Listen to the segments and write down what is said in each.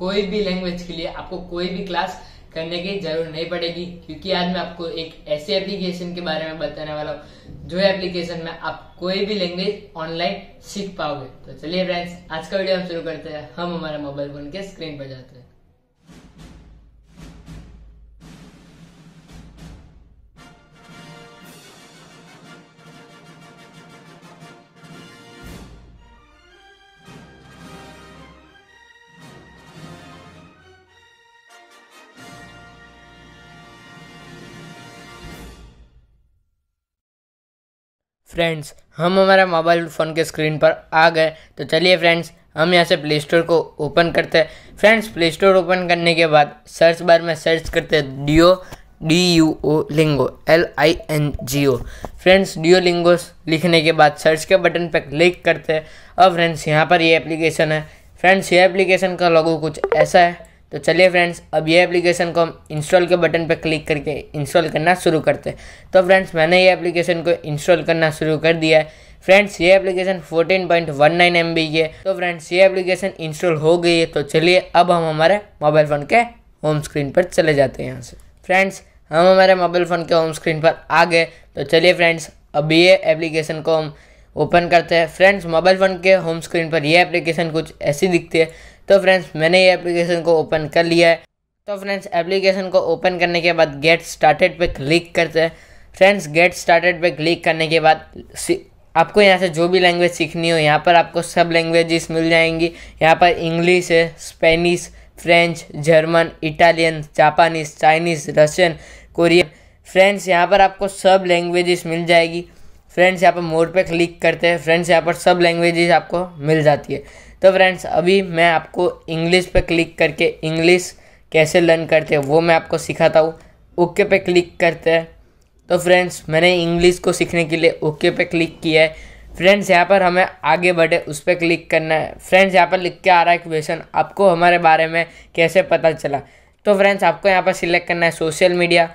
कोई भी लैंग्वेज के लिए आपको कोई भी क्लास करने की जरूरत नहीं पड़ेगी क्योंकि आज मैं आपको एक ऐसे एप्लीकेशन के बारे में बताने वाला हूँ जो एप्लीकेशन में आप कोई भी लैंग्वेज ऑनलाइन सीख पाओगे तो चलिए फ्रेंड्स आज का वीडियो हम शुरू करते हैं हम हमारे मोबाइल फोन के स्क्रीन पर जाते हैं फ्रेंड्स हम हमारे मोबाइल फ़ोन के स्क्रीन पर आ गए तो चलिए फ्रेंड्स हम यहाँ से प्ले स्टोर को ओपन करते हैं फ्रेंड्स प्ले स्टोर ओपन करने के बाद सर्च बार में सर्च करते हैं Duo D U O lingo L I N G O friends Duolingo लिखने के बाद सर्च के बटन पर क्लिक करते हैं और फ्रेंड्स यहाँ पर ये एप्लीकेशन है फ्रेंड्स ये एप्लीकेशन का लोगो कुछ ऐसा है तो चलिए फ्रेंड्स अब ये एप्लीकेशन को हम इंस्टॉल के बटन पर क्लिक करके इंस्टॉल करना शुरू करते हैं तो फ्रेंड्स मैंने ये एप्लीकेशन को इंस्टॉल करना शुरू कर दिया है फ्रेंड्स ये application 14.19 point one nine MB बी की है तो फ्रेंड्स ये एप्लीकेशन इंस्टॉल हो गई है तो चलिए अब हम हमारे मोबाइल फ़ोन के होम स्क्रीन पर चले जाते हैं यहाँ से फ्रेंड्स हम हमारे मोबाइल फ़ोन के होम स्क्रीन पर आ गए तो चलिए फ्रेंड्स अब ये एप्लीकेशन को हम ओपन करते हैं फ्रेंड्स मोबाइल फ़ोन के होम स्क्रीन पर यह एप्लीकेशन कुछ ऐसी दिखती है तो फ्रेंड्स मैंने ये एप्लीकेशन को ओपन कर लिया है तो फ्रेंड्स एप्लीकेशन को ओपन करने के बाद गेट स्टार्टेड पे क्लिक करते हैं फ्रेंड्स गेट स्टार्टेड पे क्लिक करने के बाद आपको यहाँ से जो भी लैंग्वेज सीखनी हो यहाँ पर आपको सब लैंग्वेजेस मिल जाएंगी यहाँ पर इंग्लिश है Spanish French German Italian Japanese Chinese Russian Korean friends यहाँ पर आपको सब लैंग्वेजेस मिल जाएगी फ्रेंड्स यहाँ पर मोड पे क्लिक करते हैं फ्रेंड्स यहाँ पर सब लैंग्वेजेस आपको मिल जाती है तो फ्रेंड्स अभी मैं आपको इंग्लिश पे क्लिक करके इंग्लिश कैसे लर्न करते हैं वो मैं आपको सिखाता हूँ ओके पे क्लिक करते हैं तो फ्रेंड्स मैंने इंग्लिश को सीखने के लिए ओके पे क्लिक किया है फ्रेंड्स यहाँ पर हमें आगे बढ़े उस पर क्लिक करना है फ्रेंड्स यहाँ पर लिख के आ रहा है क्वेश्चन आपको हमारे बारे में कैसे पता चला तो फ्रेंड्स आपको यहाँ पर सिलेक्ट करना है सोशल मीडिया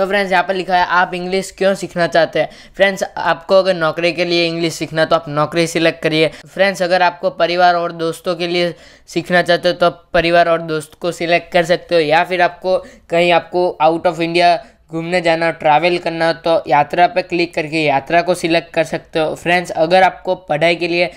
तो फ्रेंड्स यहाँ पर लिखा है आप इंग्लिश क्यों सीखना चाहते हैं फ्रेंड्स आपको अगर नौकरी के लिए इंग्लिश सीखना तो आप नौकरी सिलेक्ट करिए फ्रेंड्स अगर आपको परिवार और दोस्तों के लिए सीखना चाहते हो तो आप परिवार और दोस्त को सिलेक्ट कर सकते हो या फिर आपको कहीं आपको आउट ऑफ इंडिया घूमने जाना ट्रैवल करना तो यात्रा पर क्लिक करके यात्रा को सिलेक्ट कर सकते हो फ्रेंड्स अगर आपको पढ़ाई के लिए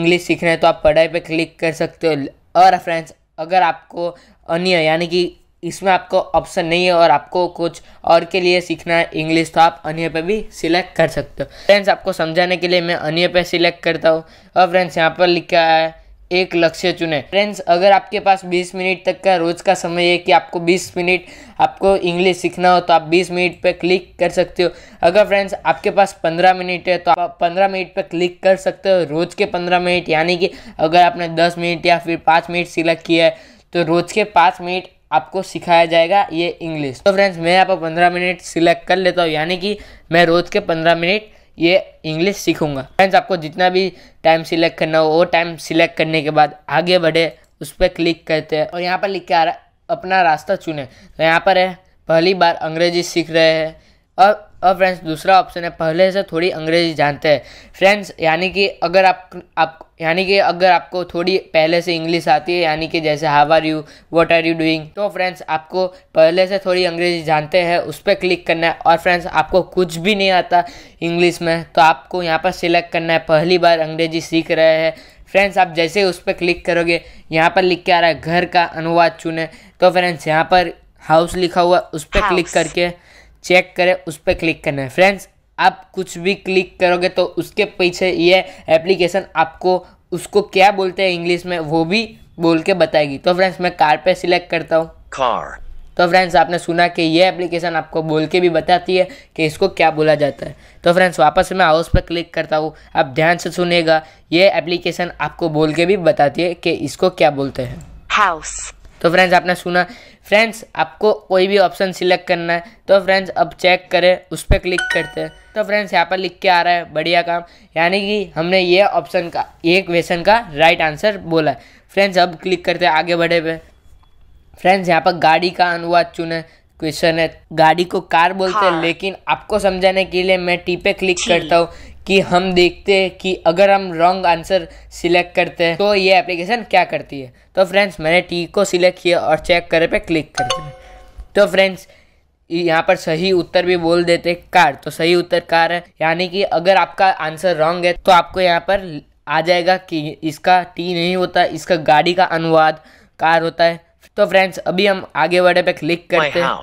इंग्लिश सीखना है तो आप पढ़ाई पर क्लिक कर सकते हो और फ्रेंड्स अगर आपको अन्य यानी कि इसमें आपको ऑप्शन नहीं है और आपको कुछ और के लिए सीखना है इंग्लिश तो आप अन्य पे भी सिलेक्ट कर सकते हो फ्रेंड्स आपको समझाने के लिए मैं अन्य पे सिलेक्ट करता हूँ और फ्रेंड्स यहाँ पर लिखा है एक लक्ष्य चुने फ्रेंड्स अगर आपके पास 20 मिनट तक का रोज का समय है कि आपको 20 मिनट आपको इंग्लिश सीखना हो तो आप 20 मिनट पर क्लिक कर सकते हो अगर फ्रेंड्स आपके पास 15 मिनट है तो आप 15 मिनट पर क्लिक कर सकते हो रोज के 15 मिनट यानी कि अगर आपने 10 मिनट या फिर 5 मिनट सिलेक्ट किया है तो रोज के पाँच मिनट आपको सिखाया जाएगा ये इंग्लिश तो फ्रेंड्स मैं यहाँ पर पंद्रह मिनट सिलेक्ट कर लेता हूँ यानी कि मैं रोज़ के पंद्रह मिनट ये इंग्लिश सीखूंगा फ्रेंड्स आपको जितना भी टाइम सिलेक्ट करना हो वो टाइम सिलेक्ट करने के बाद आगे बढ़े उस पर क्लिक करते हैं और यहाँ पर लिख के आ रहा अपना रास्ता चुने तो यहाँ पर है पहली बार अंग्रेजी सीख रहे हैं और अब फ्रेंड्स दूसरा ऑप्शन है पहले से थोड़ी अंग्रेजी जानते हैं फ्रेंड्स यानी कि अगर आप आप यानी कि अगर आपको थोड़ी पहले से इंग्लिश आती है यानी कि जैसे how are you what are you doing तो फ्रेंड्स आपको पहले से थोड़ी अंग्रेजी जानते हैं उस पर क्लिक करना है और फ्रेंड्स आपको कुछ भी नहीं आता इंग्लिश में तो आपको यहाँ पर सिलेक्ट करना है पहली बार अंग्रेजी सीख रहे हैं फ्रेंड्स आप जैसे उस पर क्लिक करोगे यहाँ पर लिख के आ रहा है घर का अनुवाद चुने तो फ्रेंड्स यहाँ पर हाउस लिखा हुआ उस पर क्लिक करके चेक करें उस पर क्लिक करना है फ्रेंड्स आप कुछ भी क्लिक करोगे तो उसके पीछे ये एप्लीकेशन आपको उसको क्या बोलते हैं इंग्लिश में वो भी बोल के बताएगी तो फ्रेंड्स मैं कार पे सिलेक्ट करता हूँ कार तो फ्रेंड्स आपने सुना कि ये एप्लीकेशन आपको बोल के भी बताती है कि इसको क्या बोला जाता है तो फ्रेंड्स वापस मैं हाउस पर क्लिक करता हूँ आप ध्यान से सुनेगा ये एप्लीकेशन आपको बोल के भी बताती है कि इसको क्या बोलते हैं हाउस तो फ्रेंड्स आपने सुना फ्रेंड्स आपको कोई भी ऑप्शन सिलेक्ट करना है तो फ्रेंड्स अब चेक करें उस पर क्लिक करते हैं तो फ्रेंड्स यहाँ पर लिख के आ रहा है बढ़िया काम यानी कि हमने ये ऑप्शन का ये क्वेश्चन का राइट आंसर बोला है फ्रेंड्स अब क्लिक करते हैं आगे बढ़े पे फ्रेंड्स यहाँ पर गाड़ी का अनुवाद चुने क्वेश्चन है गाड़ी को कार बोलते हैं हाँ। लेकिन आपको समझाने के लिए मैं टी पे क्लिक करता हूँ कि हम देखते हैं कि अगर हम रॉन्ग आंसर सिलेक्ट करते हैं तो ये एप्लीकेशन क्या करती है तो फ्रेंड्स मैंने टी को सिलेक्ट किया और चेक करे पे क्लिक कर दिया तो फ्रेंड्स यहाँ पर सही उत्तर भी बोल देते कार तो सही उत्तर कार है यानी कि अगर आपका आंसर रॉन्ग है तो आपको यहाँ पर आ जाएगा कि इसका टी नहीं होता इसका गाड़ी का अनुवाद कार होता है तो फ्रेंड्स अभी हम आगे बढ़े पे क्लिक करते हैं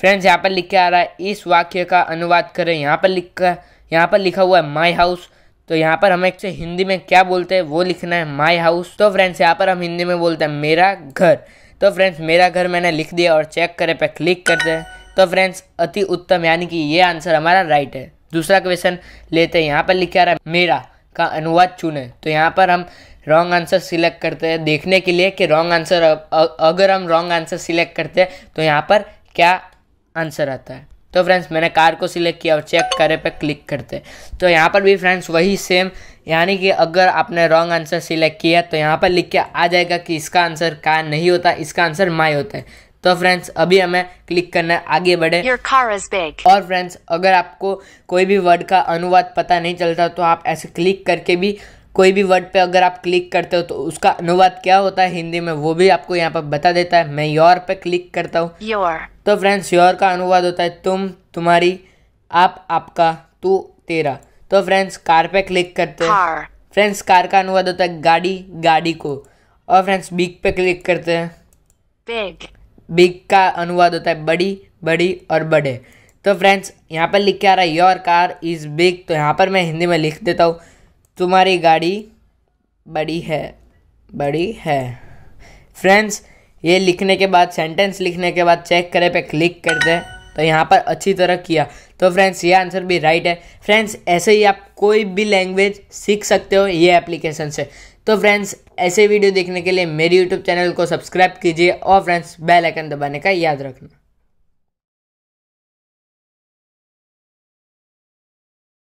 फ्रेंड्स यहाँ पर लिख के आ रहा है इस वाक्य का अनुवाद करें यहाँ पर लिख कर यहाँ पर लिखा हुआ है माई हाउस तो यहाँ पर हमें से हिंदी में क्या बोलते हैं वो लिखना है माई हाउस तो फ्रेंड्स यहाँ पर हम हिंदी में बोलते हैं मेरा घर तो फ्रेंड्स मेरा घर मैंने लिख दिया और चेक करे पे क्लिक करते हैं तो फ्रेंड्स अति उत्तम यानी कि ये आंसर हमारा राइट है दूसरा क्वेश्चन लेते हैं यहाँ पर लिखा रहा है मेरा का अनुवाद चुने तो यहाँ पर हम रॉन्ग आंसर सिलेक्ट करते हैं देखने के लिए कि रॉन्ग आंसर अगर हम रॉन्ग आंसर सिलेक्ट करते हैं तो यहाँ पर क्या आंसर आता है तो फ्रेंड्स मैंने कार को सिलेक्ट किया और चेक करे पे क्लिक करते तो यहाँ पर भी फ्रेंड्स वही सेम यानी कि अगर आपने रॉन्ग आंसर सिलेक्ट किया तो यहाँ पर लिख के आ जाएगा कि इसका आंसर कार नहीं होता इसका आंसर माई होता है तो फ्रेंड्स अभी हमें क्लिक करना है आगे बढ़े और फ्रेंड्स अगर आपको कोई भी वर्ड का अनुवाद पता नहीं चलता तो आप ऐसे क्लिक करके भी कोई भी वर्ड पे अगर आप क्लिक करते हो तो उसका अनुवाद क्या होता है हिंदी में वो भी आपको यहाँ पर बता देता है मैं योर पे क्लिक करता हूँ योर तो फ्रेंड्स योर का अनुवाद होता है तुम तुम्हारी आप आपका तू तेरा तो फ्रेंड्स कार पे क्लिक करते हैं फ्रेंड्स कार का अनुवाद होता है गाड़ी गाड़ी को और फ्रेंड्स बिग पे क्लिक करते हैं बिग बिग का अनुवाद होता है बड़ी बड़ी और बड़े तो फ्रेंड्स यहाँ पर लिख के आ रहा है योर कार इज़ बिग तो यहाँ पर मैं हिंदी में लिख देता हूँ तुम्हारी गाड़ी बड़ी है बड़ी है फ्रेंड्स ये लिखने के बाद सेंटेंस लिखने के बाद चेक करे पे क्लिक कर दें तो यहाँ पर अच्छी तरह किया तो फ्रेंड्स ये आंसर भी राइट है फ्रेंड्स ऐसे ही आप कोई भी लैंग्वेज सीख सकते हो ये एप्लीकेशन से तो फ्रेंड्स ऐसे वीडियो देखने के लिए मेरे यूट्यूब चैनल को सब्सक्राइब कीजिए और फ्रेंड्स बेल आइकन दबाने का याद रखना